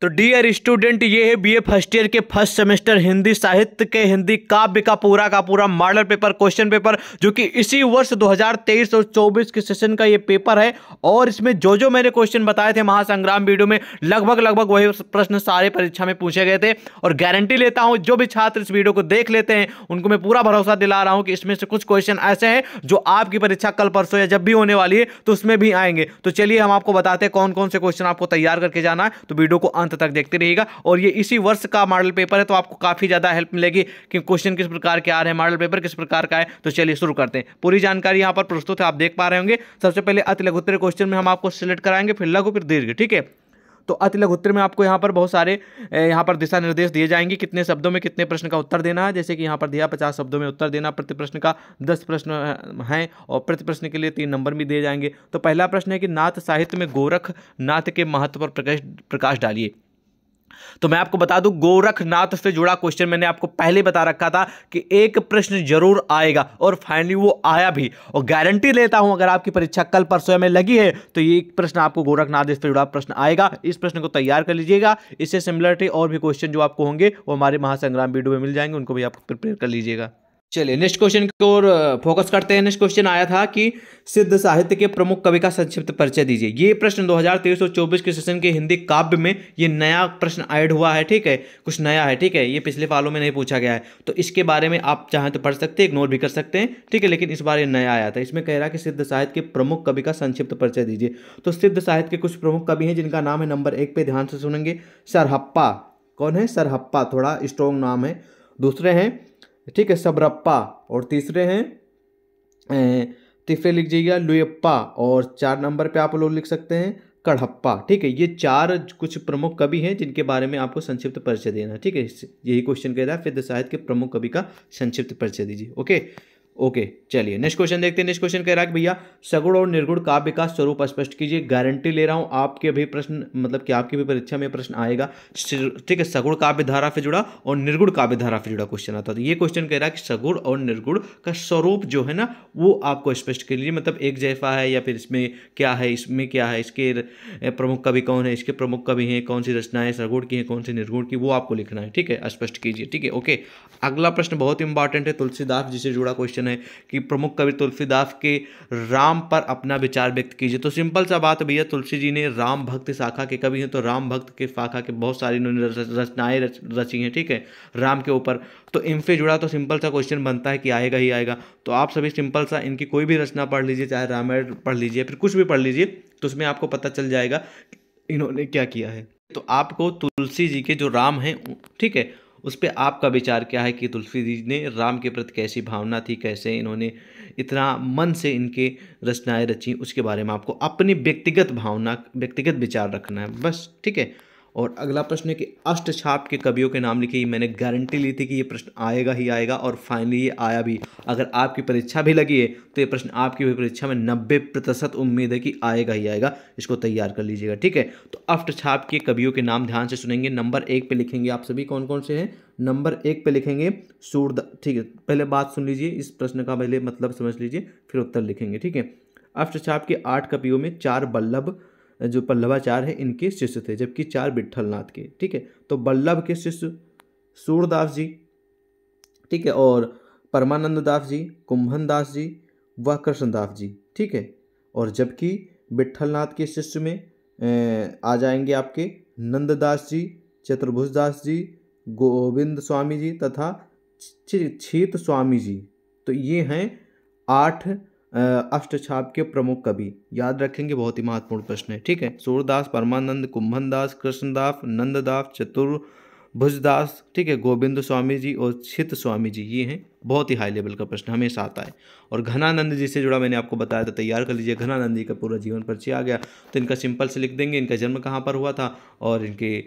तो dear student ये है बीए फर्स्ट ईयर के फर्स्ट सेमेस्टर हिंदी साहित्य के हिंदी काव्य का पूरा का पूरा मॉडल पेपर क्वेश्चन पेपर जो कि इसी वर्ष 2023 और 24 के सेशन का ये पेपर है और इसमें जो जो मैंने क्वेश्चन बताए थे महासंग्राम वीडियो में लगभग लगभग वही प्रश्न सारे परीक्षा में पूछे गए थे और गारंटी लेता हूँ जो भी छात्र इस वीडियो को देख लेते हैं उनको मैं पूरा भरोसा दिला रहा हूँ कि इसमें से कुछ क्वेश्चन ऐसे हैं जो आपकी परीक्षा कल परसों या जब भी होने वाली है तो उसमें भी आएंगे तो चलिए हम आपको बताते हैं कौन कौन से क्वेश्चन आपको तैयार करके जाना है तो वीडियो को अंत तक देखते रहिएगा और ये इसी वर्ष का मॉडल पेपर है तो आपको काफ़ी ज़्यादा हेल्प मिलेगी कि क्वेश्चन किस प्रकार के आ रहे हैं मॉडल पेपर किस प्रकार का है तो चलिए शुरू करते हैं पूरी जानकारी यहाँ पर प्रस्तुत है आप देख पा रहे होंगे सबसे पहले अति लघुत्तर क्वेश्चन में हम आपको सिलेक्ट कराएंगे फिर लघु फिर दीर्घ ठीक है तो अतिलघुत्र में आपको यहाँ पर बहुत सारे यहाँ पर दिशा निर्देश दिए जाएंगे कितने शब्दों में कितने प्रश्न का उत्तर देना है जैसे कि यहाँ पर दिया पचास शब्दों में उत्तर देना प्रति प्रश्न का दस प्रश्न हैं और प्रति प्रश्न के लिए तीन नंबर भी दिए जाएंगे तो पहला प्रश्न है कि नाथ साहित्य में गोरख नाथ के महत्व पर प्रकाश प्रकाश डालिए तो मैं आपको बता दूं गोरखनाथ से जुड़ा क्वेश्चन मैंने आपको पहले बता रखा था कि एक प्रश्न जरूर आएगा और फाइनली वो आया भी और गारंटी लेता हूं अगर आपकी परीक्षा कल परसों में लगी है तो ये एक प्रश्न आपको गोरखनाथ से जुड़ा प्रश्न आएगा इस प्रश्न को तैयार कर लीजिएगा इससे सिमिलरिटी और भी क्वेश्चन जो आपको होंगे वो हमारे महासंग्राम वीडियो में मिल जाएंगे उनको भी आप प्रिपेयर कर लीजिएगा चलिए नेक्स्ट क्वेश्चन की ओर फोकस करते हैं नेक्स्ट क्वेश्चन आया था कि सिद्ध साहित्य के प्रमुख कवि का संक्षिप्त परिचय दीजिए ये प्रश्न 2023 और 24 के सेशन के हिंदी काव्य में ये नया प्रश्न ऐड हुआ है ठीक है कुछ नया है ठीक है ये पिछले सालों में नहीं पूछा गया है तो इसके बारे में आप चाहें तो पढ़ सकते हैं इग्नोर भी कर सकते हैं ठीक है लेकिन इस बार ये नया आया था इसमें कह रहा कि सिद्ध साहित्य के प्रमुख कवि का संक्षिप्त परिचय दीजिए तो सिद्ध साहित्य के कुछ प्रमुख कवि हैं जिनका नाम है नंबर एक पे ध्यान से सुनेंगे सरहप्पा कौन है सरहप्पा थोड़ा स्ट्रॉन्ग नाम है दूसरे हैं ठीक है सबरप्पा और तीसरे हैं तीसरे जाइएगा लुयप्पा और चार नंबर पे आप लोग लिख सकते हैं कढ़प्पा ठीक है ये चार कुछ प्रमुख कवि हैं जिनके बारे में आपको संक्षिप्त परिचय देना ठीक है यही क्वेश्चन कह रहा है फिर साहित्य के प्रमुख कवि का संक्षिप्त परिचय दीजिए ओके ओके चलिए नेक्स्ट क्वेश्चन देखते हैं नेक्स्ट क्वेश्चन कह रहा है भैया सगुण और निर्गुण काव्य का स्वरूप स्पष्ट कीजिए गारंटी ले रहा हूं आपके भी प्रश्न मतलब कि आपकी भी परीक्षा में प्रश्न आएगा ठीक है सगुण काव्य धारा से जुड़ा और निर्गुण काव्य धारा से जुड़ा क्वेश्चन आता तो ये क्वेश्चन कह रहा है कि सगुण और निर्गुण का स्वरूप जो है ना वो आपको स्पष्ट कर लीजिए मतलब एक जैसा है या फिर इसमें क्या है इसमें क्या है इसके प्रमुख कवि कौन है इसके प्रमुख कवि हैं कौन सी रचनाएं सगुण की हैं कौन सी निर्गुण की वो आपको लिखना है ठीक है स्पष्ट कीजिए ठीक है ओके अगला प्रश्न बहुत इंपॉर्टेंट है तुलसीदास जी जुड़ा क्वेश्चन है कि प्रमुख कवि तुलसीदास के राम पर अपना विचार व्यक्त कीजिए तो सिंपल सा बात भैया तुलसी जी ने राम भक्त शाखा के कवि हैं तो राम भक्त के शाखा के बहुत सारी इन्होंने रचनाएं रची हैं ठीक है राम के ऊपर तो इनसे जुड़ा तो सिंपल सा क्वेश्चन बनता है कि आएगा ही आएगा तो आप सभी सिंपल सा इनकी कोई भी रचना पढ़ लीजिए चाहे रामायण पढ़ लीजिए फिर कुछ भी पढ़ लीजिए तो उसमें आपको पता चल जाएगा इन्होंने क्या किया है तो आपको तुलसी जी के जो राम हैं ठीक है उस पर आपका विचार क्या है कि तुलसी जी ने राम के प्रति कैसी भावना थी कैसे इन्होंने इतना मन से इनके रचनाएं रची उसके बारे में आपको अपनी व्यक्तिगत भावना व्यक्तिगत विचार रखना है बस ठीक है और अगला प्रश्न है कि अष्ट छाप के कवियों के नाम लिखिए मैंने गारंटी ली थी कि ये प्रश्न आएगा ही आएगा और फाइनली ये आया भी अगर आपकी परीक्षा भी लगी है तो ये प्रश्न आपकी भी परीक्षा में नब्बे प्रतिशत उम्मीद है कि आएगा ही आएगा इसको तैयार कर लीजिएगा ठीक है तो अष्ट छाप के कवियों के नाम ध्यान से सुनेंगे नंबर एक पर लिखेंगे आप सभी कौन कौन से हैं नंबर एक पर लिखेंगे सूर्य ठीक है पहले बात सुन लीजिए इस प्रश्न का पहले मतलब समझ लीजिए फिर उत्तर लिखेंगे ठीक है छाप के आठ कवियों में चार बल्लभ जो पल्लवाचार्य है इनके शिष्य थे जबकि चार विट्ठलनाथ के ठीक है तो बल्लभ के शिष्य सूरदास जी ठीक है और परमानंद दास जी कुंभन दास जी व कृष्णदास जी ठीक है और जबकि विट्ठलनाथ के शिष्य में आ जाएंगे आपके नंददास जी चतुर्भुज दास जी गोविंद स्वामी जी तथा छीत स्वामी जी तो ये हैं आठ अष्टछाप के प्रमुख कवि याद रखेंगे बहुत ही महत्वपूर्ण प्रश्न है ठीक है सूरदास परमानंद कुंभनदास कृष्णदास नंददास चतुर भुजदास ठीक है गोविंद स्वामी जी और छित स्वामी जी ये हैं बहुत ही हाई लेवल का प्रश्न हमेशा आता है और घनानंद जी से जुड़ा मैंने आपको बताया था तैयार कर लीजिए घनानंद जी का पूरा जीवन परिचय आ गया तो इनका सिंपल से लिख देंगे इनका जन्म कहाँ पर हुआ था और इनके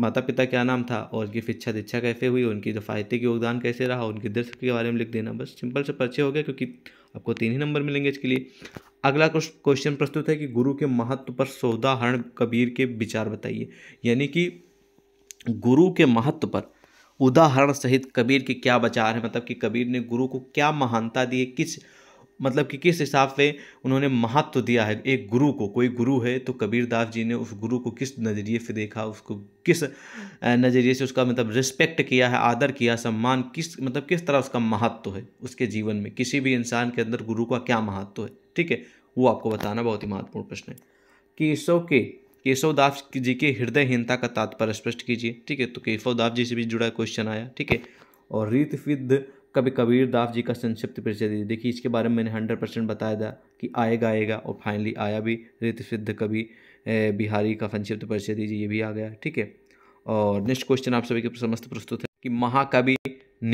माता पिता क्या नाम था और इनकी शिक्षा दीक्षा कैसे हुई उनकी जफायती के योगदान कैसे रहा उनके दृश्य के बारे में लिख देना बस सिंपल से परिचय हो गया क्योंकि आपको तीन ही नंबर मिलेंगे इसके लिए अगला क्वेश्चन प्रस्तुत है कि गुरु के महत्व पर सौदाहरण कबीर के विचार बताइए यानी कि गुरु के महत्व पर उदाहरण सहित कबीर के क्या विचार है मतलब कि कबीर ने गुरु को क्या महानता दी है किस मतलब कि किस हिसाब से उन्होंने महत्व दिया है एक गुरु को कोई गुरु है तो कबीर दास जी ने उस गुरु को किस नज़रिए से देखा उसको किस नज़रिए से उसका मतलब रिस्पेक्ट किया है आदर किया सम्मान किस मतलब किस तरह उसका महत्व है उसके जीवन में किसी भी इंसान के अंदर गुरु का क्या महत्व है ठीक है वो आपको बताना बहुत ही महत्वपूर्ण प्रश्न है कि ईश्व के केशवदास जी के हृदयहीनता का तात्पर्य स्पष्ट कीजिए ठीक है तो केशवदास जी से भी जुड़ा क्वेश्चन आया ठीक है और रीत विद कभी कबीर दास जी का संक्षिप्त परिचय दीजिए देखिए इसके बारे में मैंने हंड्रेड परसेंट बताया था कि आएगा आएगा और फाइनली आया भी रीत सिद्ध कवि बिहारी का संक्षिप्त परिचय दीजिए ये भी आ गया ठीक है और नेक्स्ट क्वेश्चन आप सभी के समस्त प्रस्तुत है कि महाकवि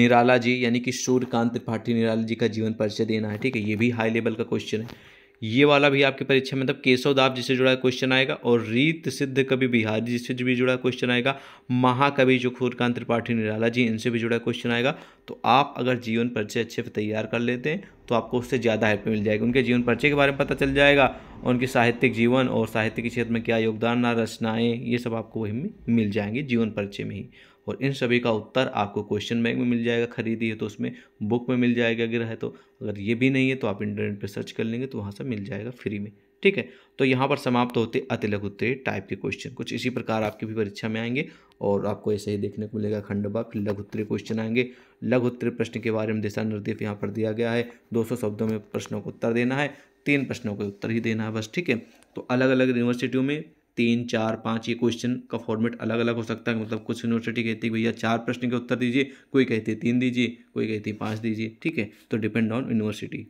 निराला जी यानी कि सूर्यकांत त्रिपाठी निराला जी का जीवन परिचय देना है ठीक है ये भी हाई लेवल का क्वेश्चन है ये वाला भी आपकी परीक्षा में मतलब केशव दाब जिससे जुड़ा क्वेश्चन आएगा और रीत सिद्ध कवि बिहारी जिससे भी जुड़ा क्वेश्चन आएगा महाकवि जो खूरकांत त्रिपाठी निराला जी इनसे भी जुड़ा क्वेश्चन आएगा तो आप अगर जीवन परिचय अच्छे से तैयार कर लेते हैं तो आपको उससे ज़्यादा हेल्प मिल जाएगी उनके जीवन परिचय के बारे में पता चल जाएगा उनके साहित्यिक जीवन और साहित्य के क्षेत्र में क्या योगदान रचनाएँ ये सब आपको वहीं मिल जाएंगे जीवन परिचय में ही और इन सभी का उत्तर आपको क्वेश्चन बैंक में मिल जाएगा खरीदी है तो उसमें बुक में मिल जाएगा अगर है तो अगर ये भी नहीं है तो आप इंटरनेट पर सर्च कर लेंगे तो वहाँ से मिल जाएगा फ्री में ठीक है तो यहाँ पर समाप्त होते अति लघुत्तरीय टाइप के क्वेश्चन कुछ इसी प्रकार आपकी भी परीक्षा में आएंगे और आपको ऐसे ही देखने को मिलेगा खंडवा फिर लघुत्तरीय क्वेश्चन आएंगे लघु लघुत्तरीय प्रश्न के बारे में दिशा निर्देश यहाँ पर दिया गया है 200 शब्दों में प्रश्नों को उत्तर देना है तीन प्रश्नों को उत्तर ही देना है बस ठीक है तो अलग अलग यूनिवर्सिटियों में तीन चार पाँच ये क्वेश्चन का फॉर्मेट अलग अलग हो सकता है मतलब कुछ यूनिवर्सिटी कहती है भैया चार प्रश्न के उत्तर दीजिए कोई कहती है तीन दीजिए कोई कहती है पाँच दीजिए ठीक है तो डिपेंड ऑन यूनिवर्सिटी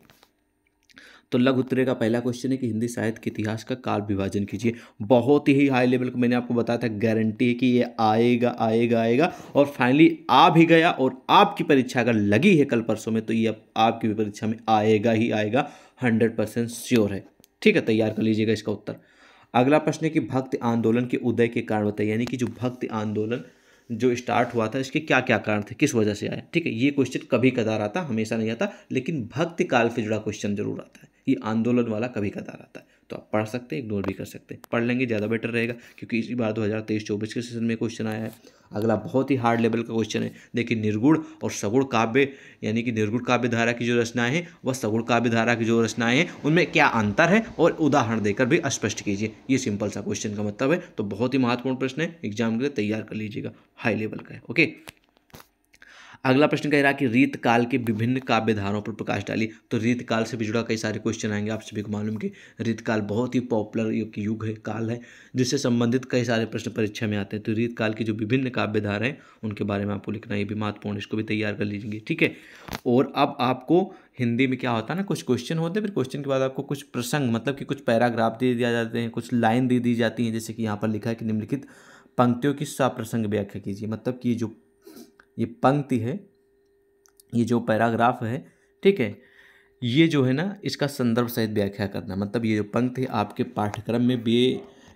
तो लघु उत्तरे का पहला क्वेश्चन है कि हिंदी साहित्य के इतिहास का काल विभाजन कीजिए बहुत ही हाई लेवल का मैंने आपको बताया था गारंटी है कि ये आएगा आएगा आएगा और फाइनली आ भी गया और आपकी परीक्षा अगर लगी है कल परसों में तो ये आपकी परीक्षा में आएगा ही आएगा हंड्रेड परसेंट श्योर है ठीक है तैयार कर लीजिएगा इसका उत्तर अगला प्रश्न है कि भक्ति आंदोलन के उदय के कारण है यानी कि जो भक्ति आंदोलन जो स्टार्ट हुआ था इसके क्या क्या कारण थे किस वजह से आया ठीक है ये क्वेश्चन कभी कदार आता हमेशा नहीं आता लेकिन भक्ति काल से जुड़ा क्वेश्चन जरूर आता है ये आंदोलन वाला कभी कदार आता है तो आप पढ़ सकते हैं इग्नोर भी कर सकते हैं पढ़ लेंगे ज़्यादा बेटर रहेगा क्योंकि इसी बार दो हज़ार तेईस चौबीस के सेशन में क्वेश्चन आया है अगला बहुत ही हार्ड लेवल का क्वेश्चन है देखिए निर्गुण और सगुण काव्य यानी कि निर्गुण काव्य धारा की जो रचनाएं हैं वह सगुण काव्य धारा की जो रचनाएं हैं उनमें क्या अंतर है और उदाहरण देकर भी स्पष्ट कीजिए ये सिंपल सा क्वेश्चन का मतलब है तो बहुत ही महत्वपूर्ण प्रश्न है एग्जाम के लिए तैयार कर लीजिएगा हाई लेवल का है ओके अगला प्रश्न कह रहा है कि रीत काल के विभिन्न काव्य पर प्रकाश डाली तो रीत काल से भी जुड़ा कई सारे क्वेश्चन आएंगे आप सभी को मालूम कि रीत काल बहुत ही पॉपुलर युग है काल है जिससे संबंधित कई सारे प्रश्न परीक्षा में आते हैं तो रीत काल की जो विभिन्न काव्य धारा हैं उनके बारे में आपको लिखना ये भी महत्वपूर्ण इसको भी तैयार कर लीजिए ठीक है और अब आपको हिंदी में क्या होता है ना कुछ क्वेश्चन होते हैं फिर क्वेश्चन के बाद आपको कुछ प्रसंग मतलब कि कुछ पैराग्राफ दे दिया जाते हैं कुछ लाइन दे दी जाती हैं जैसे कि यहाँ पर लिखा है कि निम्नलिखित पंक्तियों की साप्रसंग व्याख्या कीजिए मतलब कि जो ये पंक्ति है ये जो पैराग्राफ है ठीक है ये जो है ना इसका संदर्भ सहित व्याख्या करना मतलब ये जो पंक्ति है आपके पाठ्यक्रम में बी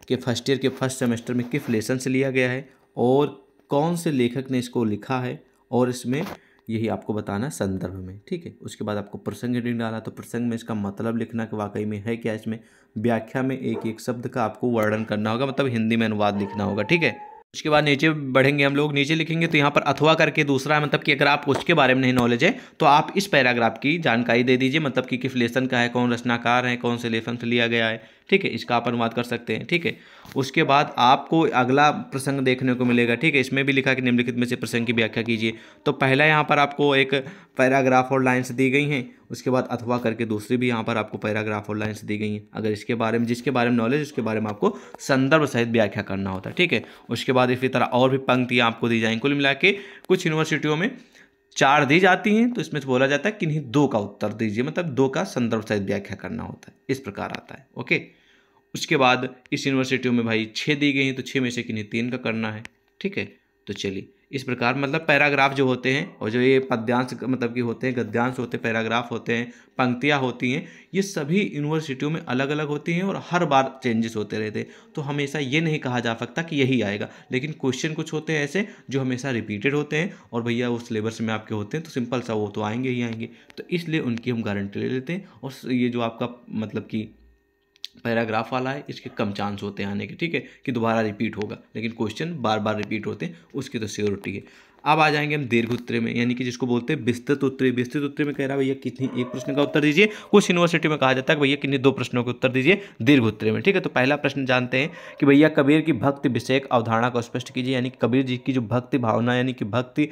के फर्स्ट ईयर के फर्स्ट सेमेस्टर में किस लेसन से लिया गया है और कौन से लेखक ने इसको लिखा है और इसमें यही आपको बताना संदर्भ में ठीक है उसके बाद आपको प्रसंग हेडिंग डाला तो प्रसंग में इसका मतलब लिखना कि वाकई में है क्या इसमें व्याख्या में एक एक शब्द का आपको वर्णन करना होगा मतलब हिंदी में अनुवाद लिखना होगा ठीक है उसके बाद नीचे बढ़ेंगे हम लोग नीचे लिखेंगे तो यहाँ पर अथवा करके दूसरा है मतलब कि अगर आप उसके बारे में नहीं नॉलेज है तो आप इस पैराग्राफ की जानकारी दे दीजिए मतलब कि किस लेसन का है कौन रचनाकार है कौन से लेसन से लिया गया है ठीक है इसका आप अनुवाद कर सकते हैं ठीक है उसके बाद आपको अगला प्रसंग देखने को मिलेगा ठीक है इसमें भी लिखा कि निम्नलिखित में से प्रसंग की व्याख्या कीजिए तो पहला यहाँ पर आपको एक पैराग्राफ और लाइन्स दी गई हैं उसके बाद अथवा करके दूसरी भी यहाँ पर आपको पैराग्राफ और लाइन्स दी गई हैं अगर इसके बारे में जिसके बारे में नॉलेज उसके बारे में आपको संदर्भ सहित व्याख्या करना होता है ठीक है उसके बाद इसी तरह और भी पंक्तियाँ आपको दी जाएंगी कुल मिला के कुछ यूनिवर्सिटियों में चार दी जाती हैं तो इसमें से बोला जाता है किन्हीं दो का उत्तर दीजिए मतलब दो का संदर्भ सहित व्याख्या करना होता है इस प्रकार आता है ओके उसके बाद इस यूनिवर्सिटियों में भाई छः दी गई हैं तो छः में से किन्हीं तीन का करना है ठीक है तो चलिए इस प्रकार मतलब पैराग्राफ जो होते हैं और जो ये पद्यांश मतलब कि होते हैं गद्यांश होते हैं पैराग्राफ होते हैं पंक्तियाँ होती हैं ये सभी यूनिवर्सिटियों में अलग अलग होती हैं और हर बार चेंजेस होते रहते हैं तो हमेशा ये नहीं कहा जा सकता कि यही आएगा लेकिन क्वेश्चन कुछ होते हैं ऐसे जो हमेशा रिपीटेड होते हैं और भैया वो सिलेबस में आपके होते हैं तो सिंपल सा वो तो आएंगे ही आएंगे तो इसलिए उनकी हम गारंटी ले लेते हैं और ये जो आपका मतलब कि पैराग्राफ वाला है इसके कम चांस होते हैं आने के ठीक है कि दोबारा रिपीट होगा लेकिन क्वेश्चन बार बार रिपीट होते हैं उसकी तो सिक्योरिटी है अब आ जाएंगे हम दीर्घ उत्तरे में यानी कि जिसको बोलते हैं विस्तृत उत्तरे विस्तृत उत्तरे में कह रहा है भैया कितनी एक प्रश्न का उत्तर दीजिए कुछ यूनिवर्सिटी में कहा जाता है भैया कितने दो प्रश्नों के उत्तर दीजिए दीर्घ उत्तरे में ठीक है तो पहला प्रश्न जानते हैं कि भैया कबीर की भक्ति विषयक अवधारणा को स्पष्ट कीजिए यानी कबीर जी की जो भक्ति भावना यानी कि भक्ति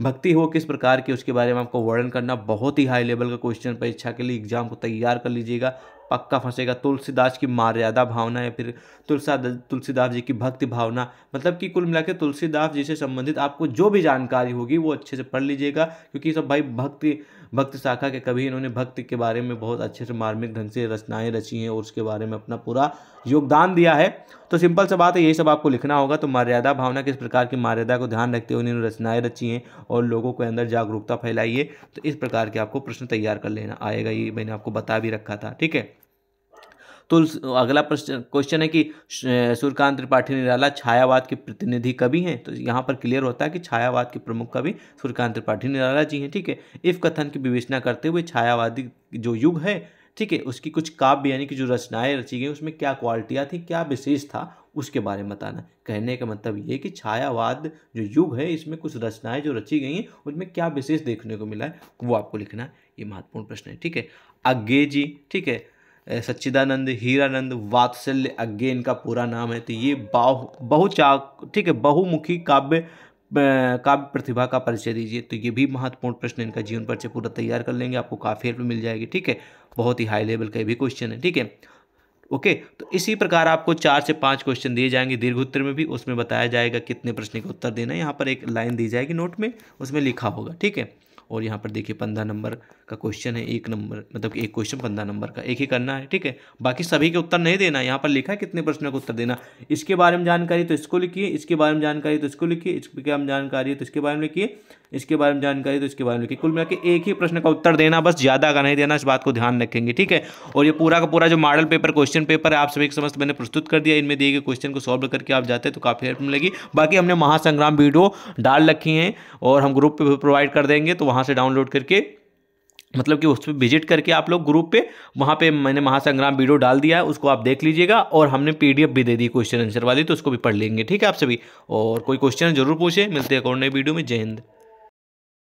भक्ति हो किस प्रकार की उसके बारे में आपको वर्णन करना बहुत ही हाई लेवल का क्वेश्चन परीक्षा के लिए एग्जाम को तैयार कर लीजिएगा पक्का फंसेगा तुलसीदास की मर्यादा भावना या फिर तुलसा तुलसीदास जी की भक्ति भावना मतलब कि कुल मिला के तुलसीदास जी से संबंधित आपको जो भी जानकारी होगी वो अच्छे से पढ़ लीजिएगा क्योंकि सब भाई भक्ति भक्त शाखा के कभी इन्होंने भक्त के बारे में बहुत अच्छे से मार्मिक ढंग से रचनाएँ रची हैं और उसके बारे में अपना पूरा योगदान दिया है तो सिंपल सा बात है यही सब आपको लिखना होगा तो मर्यादा भावना किस प्रकार की मर्यादा को ध्यान रखते हुए इन्होंने रचनाएं रची हैं और लोगों के अंदर जागरूकता फैलाइए तो इस प्रकार के आपको प्रश्न तैयार कर लेना आएगा ये मैंने आपको बता भी रखा था ठीक है तुलस अगला प्रश्न क्वेश्चन है कि सूर्यकांत त्रिपाठी निराला छायावाद के प्रतिनिधि कवि हैं तो यहाँ पर क्लियर होता है कि छायावाद के प्रमुख कवि सूर्यकांत त्रिपाठी निराला जी हैं ठीक है इस कथन की विवेचना करते हुए छायावादी जो युग है ठीक है उसकी कुछ काव्य यानी कि जो रचनाएं रची गई उसमें क्या क्वालिटियाँ थी क्या विशेष था उसके बारे में बताना कहने का मतलब ये कि छायावाद जो युग है इसमें कुछ रचनाएं जो रची गई हैं उसमें क्या विशेष देखने को मिला है वो आपको लिखना है ये महत्वपूर्ण प्रश्न है ठीक है अज्ञे जी ठीक है सच्चिदानंद हीरानंद वात्सल्य अज्ञे इनका पूरा नाम है तो ये बाहु बहुचा ठीक है बहुमुखी काव्य काव्य प्रतिभा का परिचय दीजिए तो ये भी महत्वपूर्ण प्रश्न इनका जीवन परिचय पूरा तैयार कर लेंगे आपको काफ़ी हेल्प मिल जाएगी ठीक है बहुत ही हाई लेवल का भी क्वेश्चन है ठीक है ओके तो इसी प्रकार आपको चार से पाँच क्वेश्चन दिए जाएंगे दीर्घ उत्तर में भी उसमें बताया जाएगा कितने प्रश्न का उत्तर देना है यहाँ पर एक लाइन दी जाएगी नोट में उसमें लिखा होगा ठीक है और यहाँ पर देखिए पंद्रह नंबर का क्वेश्चन है एक नंबर मतलब एक क्वेश्चन पंद्रह नंबर का एक ही करना है ठीक है बाकी सभी के उत्तर नहीं देना यहाँ पर लिखा है कितने प्रश्न का उत्तर देना इसके बारे में जानकारी तो इसको लिखिए इसके बारे में जानकारी तो इसको लिखिए इसके बारे में जानकारी तो इसके बारे में लिखिए इसके बारे में जानकारी तो इसके बारे में लिखिए कुल मिला एक ही प्रश्न का उत्तर देना बस ज़्यादा का नहीं देना इस बात को ध्यान रखेंगे ठीक है और ये पूरा का पूरा जो मॉडल पेपर क्वेश्चन पेपर है आप सभी के समस्त मैंने प्रस्तुत कर दिया इनमें दिए गए क्वेश्चन को सॉल्व करके आप जाते हैं तो काफ़ी हेल्प मिलेगी बाकी हमने महासंग्राम वीडियो डाल रखी है और हम ग्रुप पर प्रोवाइड कर देंगे तो वहाँ वहाँ से डाउनलोड करके मतलब कि उस पर विजिट करके आप लोग ग्रुप पे वहाँ पे मैंने महासंग्राम वीडियो डाल दिया है उसको आप देख लीजिएगा और हमने पीडीएफ भी दे दी क्वेश्चन आंसर वाली तो उसको भी पढ़ लेंगे ठीक है आप सभी और कोई क्वेश्चन जरूर पूछे मिलते हैं और नए वीडियो में जय हिंद